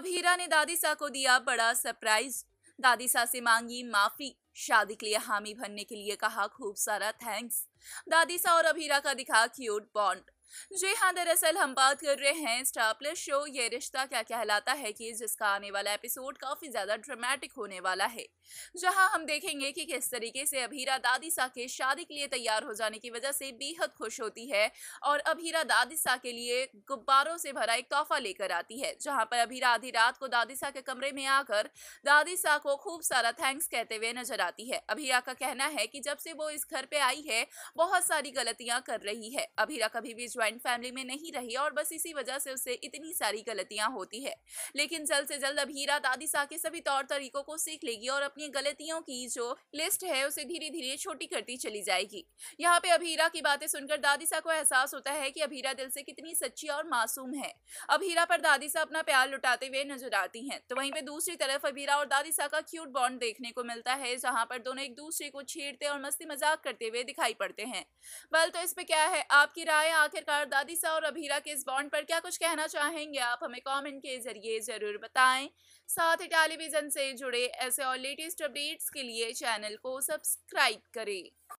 अब हीरा ने दादी सा को दिया बड़ा सरप्राइज दादी सा से मांगी माफी शादी के लिए हामी भरने के लिए कहा खूब सारा थैंक्स दादी सा और अभीरा का दिखा क्यूट बॉन्ड जी हाँ दरअसल हम बात कर रहे हैं स्टार प्लस शो ये रिश्ता क्या कहलाता है कि जिसका आने वाला एपिसोड काफ़ी ज़्यादा ड्रामेटिक होने वाला है जहां हम देखेंगे कि किस तरीके से अभीरा दादी सा के शादी के लिए तैयार हो जाने की वजह से बेहद खुश होती है और अभीरा दादी सा के लिए गुब्बारों से भरा एक तोहफा लेकर आती है जहाँ पर अभीरा आधी रात को दादी सा के कमरे में आकर दादी सा को खूब सारा थैंक्स कहते हुए नजर आती है अभीरा का कहना है कि जब से वो इस घर पे आई है बहुत सारी गलतियां कर रही है अभीरा कभी भी ज्वाइंट फैमिली में नहीं रही और बस इसी वजह से उसे इतनी सारी गलतियाँ होती है लेकिन जल्द से जल्द अब हीरा दादी दादिसा के सभी तौर तरीकों को सीख लेगी और अपनी गलतियों की जो लिस्ट है उसे धीरे धीरे छोटी करती चली जाएगी यहाँ पे अभीरा की बातें सुनकर दादिसा को एहसास होता है कि अभीरा दिल से कितनी सच्ची और मासूम है अभीरा पर दादिसा अपना प्यार लुटाते हुए नजर आती हैं तो वहीं पे दूसरी तरफ अभीरा और दादिसा का क्यूट बॉन्ड देखने को मिलता है जहाँ पर दोनों एक दूसरे को छेड़ते और मस्ती मजाक करते हुए दिखाई पड़ते हैं बल तो इस पे क्या है आपकी राय आखिर दादी सा और अभीरा के इस बॉन्ड पर क्या कुछ कहना चाहेंगे आप हमें कमेंट के जरिए ज़रूर बताएं साथ ही टेलीविज़न से जुड़े ऐसे और लेटेस्ट अपडेट्स के लिए चैनल को सब्सक्राइब करें